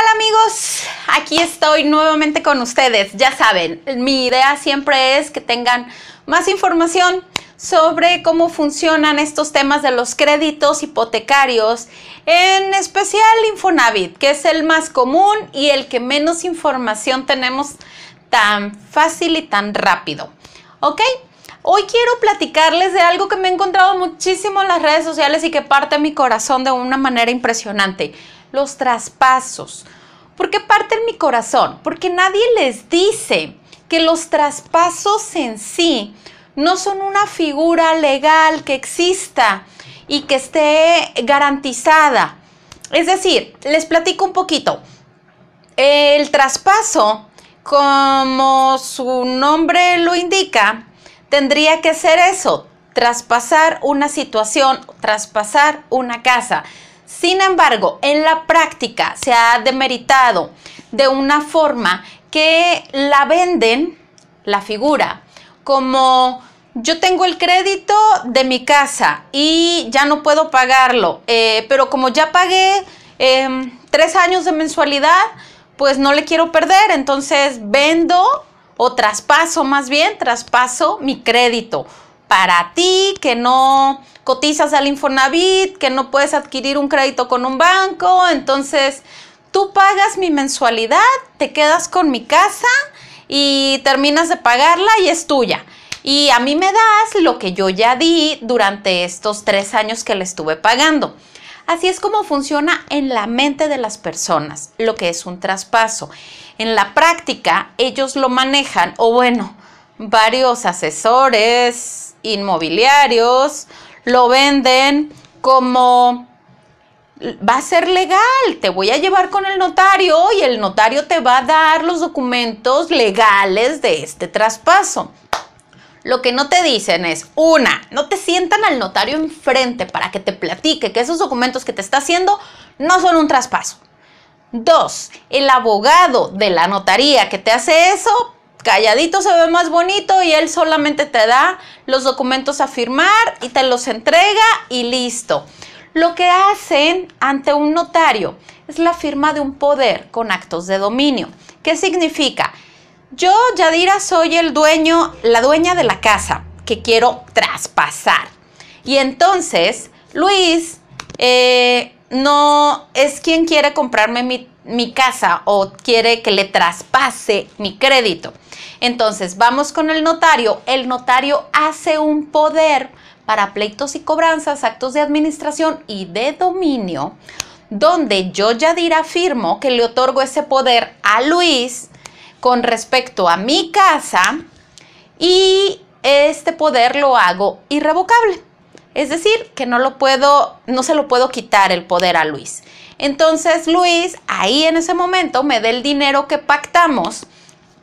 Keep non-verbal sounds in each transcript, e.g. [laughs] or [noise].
Hola amigos? Aquí estoy nuevamente con ustedes. Ya saben, mi idea siempre es que tengan más información sobre cómo funcionan estos temas de los créditos hipotecarios, en especial Infonavit, que es el más común y el que menos información tenemos tan fácil y tan rápido. ¿Ok? Hoy quiero platicarles de algo que me he encontrado muchísimo en las redes sociales y que parte mi corazón de una manera impresionante los traspasos. porque qué parten mi corazón? Porque nadie les dice que los traspasos en sí no son una figura legal que exista y que esté garantizada. Es decir, les platico un poquito. El traspaso, como su nombre lo indica, tendría que ser eso, traspasar una situación, traspasar una casa. Sin embargo, en la práctica se ha demeritado de una forma que la venden, la figura, como yo tengo el crédito de mi casa y ya no puedo pagarlo, eh, pero como ya pagué em, tres años de mensualidad, pues no le quiero perder, entonces vendo o traspaso más bien, traspaso mi crédito para ti, que no cotizas al Infonavit, que no puedes adquirir un crédito con un banco. Entonces, tú pagas mi mensualidad, te quedas con mi casa y terminas de pagarla y es tuya. Y a mí me das lo que yo ya di durante estos tres años que le estuve pagando. Así es como funciona en la mente de las personas, lo que es un traspaso. En la práctica, ellos lo manejan, o bueno, varios asesores, inmobiliarios, lo venden como va a ser legal, te voy a llevar con el notario y el notario te va a dar los documentos legales de este traspaso. Lo que no te dicen es, una, no te sientan al notario enfrente para que te platique que esos documentos que te está haciendo no son un traspaso. Dos, el abogado de la notaría que te hace eso calladito se ve más bonito y él solamente te da los documentos a firmar y te los entrega y listo. Lo que hacen ante un notario es la firma de un poder con actos de dominio. ¿Qué significa? Yo, Yadira, soy el dueño, la dueña de la casa que quiero traspasar. Y entonces, Luis eh, no es quien quiere comprarme mi mi casa o quiere que le traspase mi crédito. Entonces vamos con el notario. El notario hace un poder para pleitos y cobranzas, actos de administración y de dominio, donde yo ya dirá, afirmo que le otorgo ese poder a Luis con respecto a mi casa y este poder lo hago irrevocable. Es decir, que no lo puedo, no se lo puedo quitar el poder a Luis. Entonces Luis, ahí en ese momento, me dé el dinero que pactamos.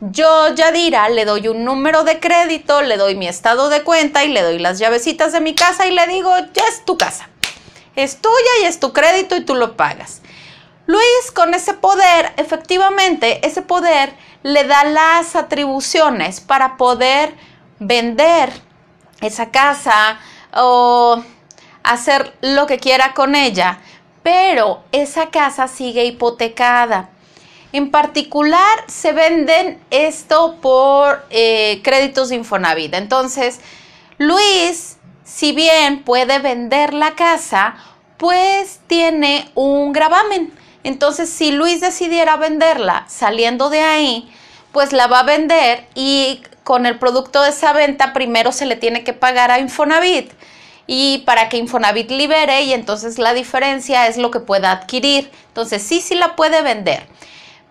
Yo, Yadira, le doy un número de crédito, le doy mi estado de cuenta y le doy las llavecitas de mi casa y le digo, ya es tu casa. Es tuya y es tu crédito y tú lo pagas. Luis con ese poder, efectivamente, ese poder le da las atribuciones para poder vender esa casa, o hacer lo que quiera con ella, pero esa casa sigue hipotecada. En particular se venden esto por eh, créditos de Infonavit. Entonces, Luis, si bien puede vender la casa, pues tiene un gravamen. Entonces, si Luis decidiera venderla saliendo de ahí, pues la va a vender y con el producto de esa venta primero se le tiene que pagar a Infonavit y para que Infonavit libere y entonces la diferencia es lo que pueda adquirir. Entonces sí, sí la puede vender.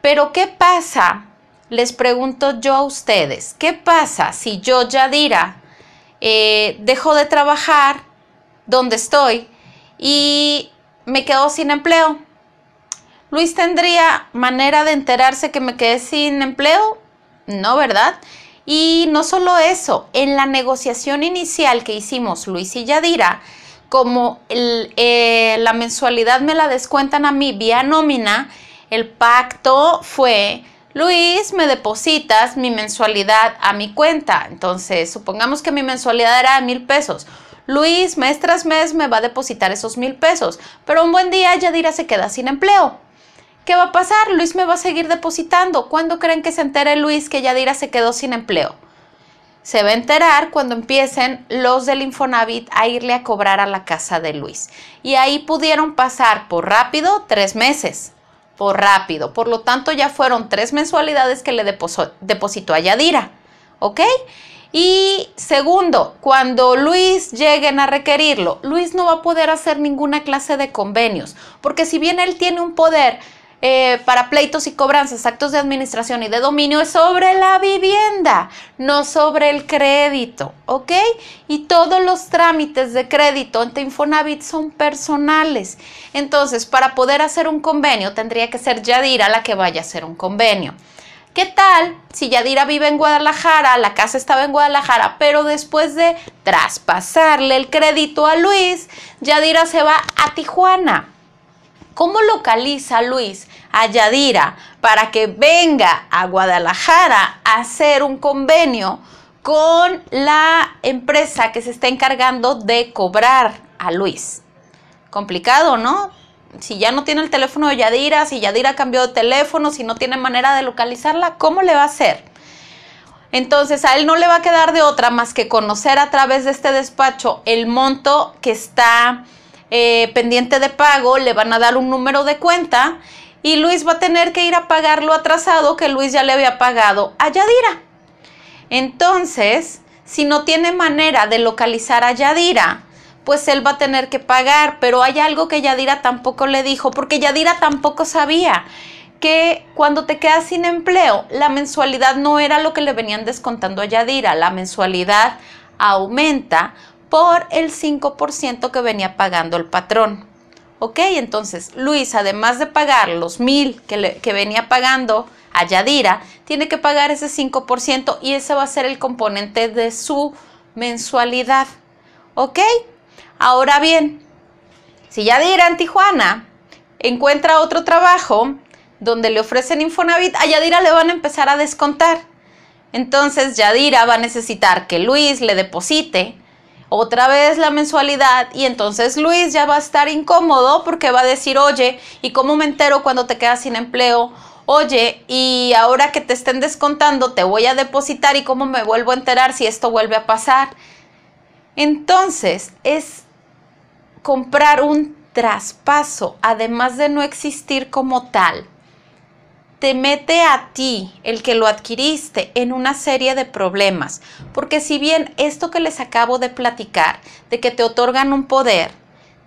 Pero ¿qué pasa? Les pregunto yo a ustedes, ¿qué pasa si yo, Yadira, eh, dejo de trabajar donde estoy y me quedo sin empleo? ¿Luis tendría manera de enterarse que me quedé sin empleo? No, ¿verdad? Y no solo eso, en la negociación inicial que hicimos Luis y Yadira, como eh, la mensualidad me la descuentan a mí vía nómina, el pacto fue, Luis, me depositas mi mensualidad a mi cuenta. Entonces, supongamos que mi mensualidad era de mil pesos. Luis, mes tras mes, me va a depositar esos mil pesos. Pero un buen día Yadira se queda sin empleo. ¿Qué va a pasar? Luis me va a seguir depositando. ¿Cuándo creen que se entere Luis que Yadira se quedó sin empleo? Se va a enterar cuando empiecen los del Infonavit a irle a cobrar a la casa de Luis. Y ahí pudieron pasar por rápido tres meses. Por rápido. Por lo tanto, ya fueron tres mensualidades que le depositó a Yadira. ¿Ok? Y segundo, cuando Luis lleguen a requerirlo, Luis no va a poder hacer ninguna clase de convenios, porque si bien él tiene un poder eh, para pleitos y cobranzas, actos de administración y de dominio es sobre la vivienda, no sobre el crédito, ¿ok? Y todos los trámites de crédito ante Infonavit son personales. Entonces, para poder hacer un convenio, tendría que ser Yadira la que vaya a hacer un convenio. ¿Qué tal si Yadira vive en Guadalajara, la casa estaba en Guadalajara, pero después de traspasarle el crédito a Luis, Yadira se va a Tijuana? ¿Cómo localiza Luis a Yadira para que venga a Guadalajara a hacer un convenio con la empresa que se está encargando de cobrar a Luis? Complicado, ¿no? Si ya no tiene el teléfono de Yadira, si Yadira cambió de teléfono, si no tiene manera de localizarla, ¿cómo le va a hacer? Entonces a él no le va a quedar de otra más que conocer a través de este despacho el monto que está eh, pendiente de pago, le van a dar un número de cuenta y Luis va a tener que ir a pagar lo atrasado que Luis ya le había pagado a Yadira. Entonces, si no tiene manera de localizar a Yadira, pues él va a tener que pagar, pero hay algo que Yadira tampoco le dijo, porque Yadira tampoco sabía que cuando te quedas sin empleo, la mensualidad no era lo que le venían descontando a Yadira, la mensualidad aumenta por el 5% que venía pagando el patrón. Ok, entonces Luis, además de pagar los mil que, que venía pagando a Yadira, tiene que pagar ese 5% y ese va a ser el componente de su mensualidad. ¿Ok? Ahora bien, si Yadira en Tijuana encuentra otro trabajo donde le ofrecen Infonavit, a Yadira le van a empezar a descontar. Entonces Yadira va a necesitar que Luis le deposite otra vez la mensualidad y entonces Luis ya va a estar incómodo porque va a decir, oye, ¿y cómo me entero cuando te quedas sin empleo? Oye, y ahora que te estén descontando, te voy a depositar y cómo me vuelvo a enterar si esto vuelve a pasar. Entonces, es comprar un traspaso, además de no existir como tal te mete a ti, el que lo adquiriste, en una serie de problemas. Porque si bien esto que les acabo de platicar, de que te otorgan un poder,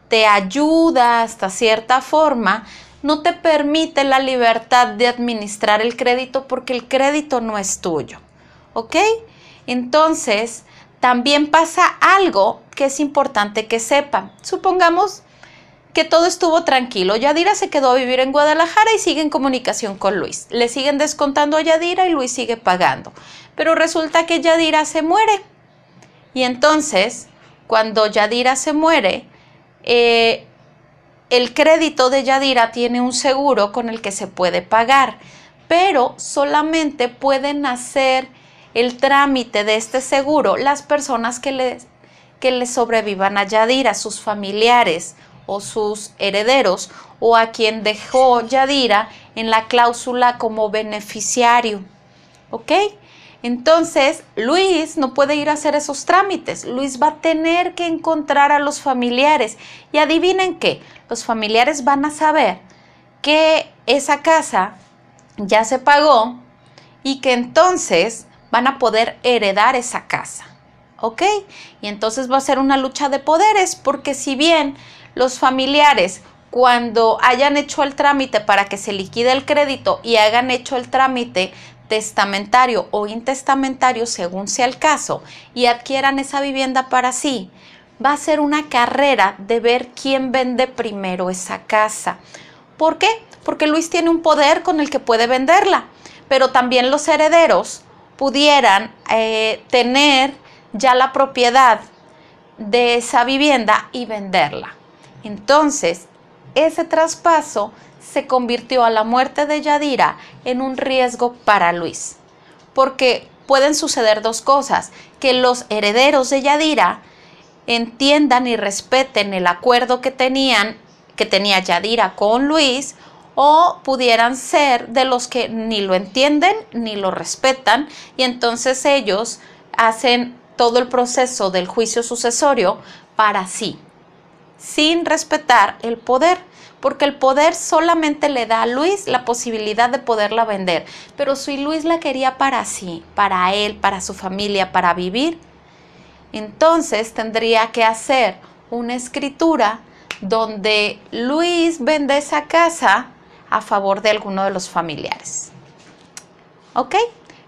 te ayuda hasta cierta forma, no te permite la libertad de administrar el crédito porque el crédito no es tuyo. ¿Ok? Entonces, también pasa algo que es importante que sepan. Supongamos que todo estuvo tranquilo. Yadira se quedó a vivir en Guadalajara y sigue en comunicación con Luis. Le siguen descontando a Yadira y Luis sigue pagando. Pero resulta que Yadira se muere. Y entonces, cuando Yadira se muere, eh, el crédito de Yadira tiene un seguro con el que se puede pagar, pero solamente pueden hacer el trámite de este seguro las personas que le, que le sobrevivan a Yadira, sus familiares o sus herederos o a quien dejó Yadira en la cláusula como beneficiario. ¿Ok? Entonces, Luis no puede ir a hacer esos trámites. Luis va a tener que encontrar a los familiares. Y adivinen qué, los familiares van a saber que esa casa ya se pagó y que entonces van a poder heredar esa casa. ¿Ok? Y entonces va a ser una lucha de poderes porque si bien los familiares, cuando hayan hecho el trámite para que se liquide el crédito y hagan hecho el trámite testamentario o intestamentario, según sea el caso, y adquieran esa vivienda para sí, va a ser una carrera de ver quién vende primero esa casa. ¿Por qué? Porque Luis tiene un poder con el que puede venderla, pero también los herederos pudieran eh, tener ya la propiedad de esa vivienda y venderla. Entonces, ese traspaso se convirtió a la muerte de Yadira en un riesgo para Luis, porque pueden suceder dos cosas, que los herederos de Yadira entiendan y respeten el acuerdo que tenían, que tenía Yadira con Luis, o pudieran ser de los que ni lo entienden ni lo respetan y entonces ellos hacen todo el proceso del juicio sucesorio para sí, sin respetar el poder, porque el poder solamente le da a Luis la posibilidad de poderla vender. Pero si Luis la quería para sí, para él, para su familia, para vivir, entonces tendría que hacer una escritura donde Luis vende esa casa a favor de alguno de los familiares. ¿Ok?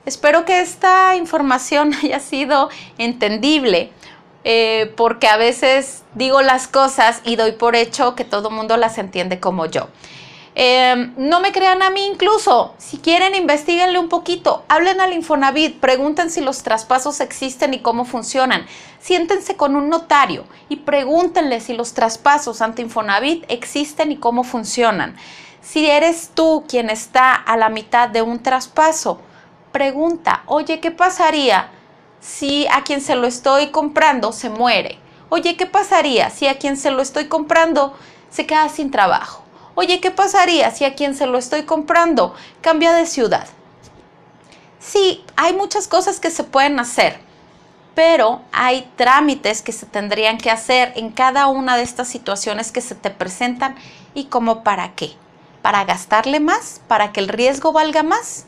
Espero que esta información [laughs] haya sido entendible eh, porque a veces digo las cosas y doy por hecho que todo el mundo las entiende como yo. Em, no me crean a mí incluso. Si quieren, investiguenle un poquito. Hablen al Infonavit, pregunten si los traspasos existen y cómo funcionan. Siéntense con un notario y pregúntenle si los traspasos ante Infonavit existen y cómo funcionan. Si eres tú quien está a la mitad de un traspaso, pregunta, oye, ¿qué pasaría si a quien se lo estoy comprando se muere? Oye, ¿qué pasaría si a quien se lo estoy comprando se queda sin trabajo? Oye, ¿qué pasaría si a quien se lo estoy comprando cambia de ciudad? Sí, hay muchas cosas que se pueden hacer, pero hay trámites que se tendrían que hacer en cada una de estas situaciones que se te presentan y cómo para qué. ¿Para gastarle más? ¿Para que el riesgo valga más?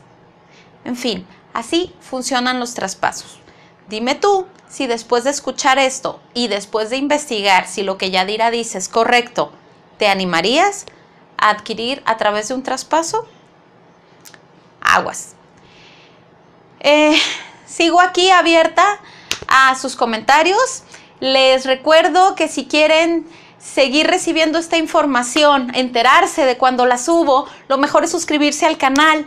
En fin, así funcionan los traspasos. Dime tú si después de escuchar esto y después de investigar si lo que Yadira dice es correcto, ¿te animarías a adquirir a través de un traspaso? Aguas. Eh, sigo aquí abierta a sus comentarios. Les recuerdo que si quieren seguir recibiendo esta información, enterarse de cuando la subo, lo mejor es suscribirse al canal.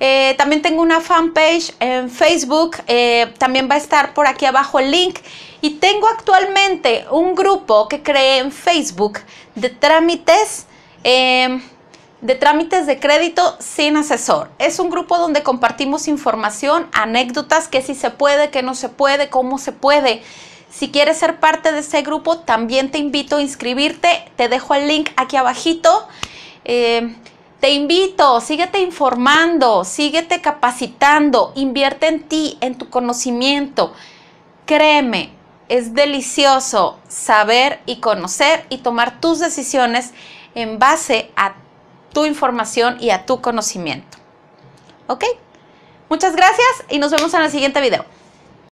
Eh, también tengo una fanpage en Facebook, eh, también va a estar por aquí abajo el link. Y tengo actualmente un grupo que creé en Facebook de trámites. Em, de trámites de crédito sin asesor. Es un grupo donde compartimos información, anécdotas, que si se puede, que no se puede, cómo se puede. Si quieres ser parte de ese grupo, también te invito a inscribirte. Te dejo el link aquí abajito. Em, te invito, síguete informando, síguete capacitando, invierte en ti, en tu conocimiento. Créeme, es delicioso saber y conocer y tomar tus decisiones en base a tu información y a tu conocimiento. ¿Ok? Muchas gracias y nos vemos en el siguiente video.